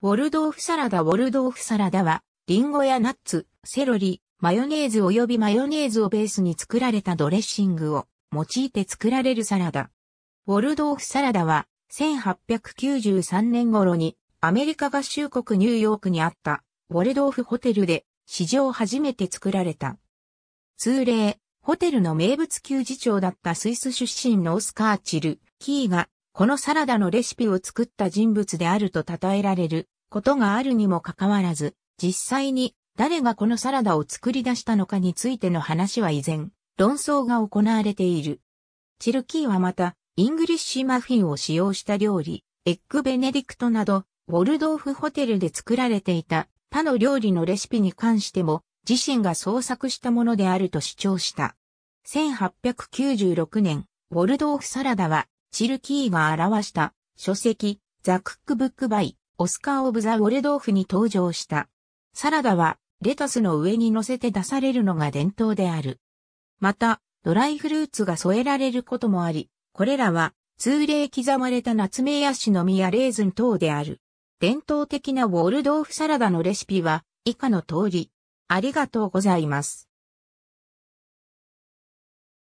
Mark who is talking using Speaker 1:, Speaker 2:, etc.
Speaker 1: ウォルドーフサラダウォルドーフサラダは、リンゴやナッツ、セロリ、マヨネーズ及びマヨネーズをベースに作られたドレッシングを用いて作られるサラダ。ウォルドーフサラダは、1893年頃にアメリカ合衆国ニューヨークにあったウォルドーフホテルで史上初めて作られた。通例、ホテルの名物給仕長だったスイス出身のオスカー・チル、キーがこのサラダのレシピを作った人物であると称えられることがあるにもかかわらず、実際に誰がこのサラダを作り出したのかについての話は依然、論争が行われている。チルキーはまた、イングリッシュマフィンを使用した料理、エッグベネディクトなど、ウォルドーフホテルで作られていた他の料理のレシピに関しても、自身が創作したものであると主張した。1896年、ウォルドーフサラダはチルキーが表した書籍、ザ・クックブック・バイ、オスカー・オブ・ザ・ウォレドーフに登場した。サラダはレタスの上に乗せて出されるのが伝統である。また、ドライフルーツが添えられることもあり、これらは通例刻まれたナツメヤシの実やレーズン等である。伝統的なウォルドーフサラダのレシピは以下の通り。ありがとうござ
Speaker 2: います。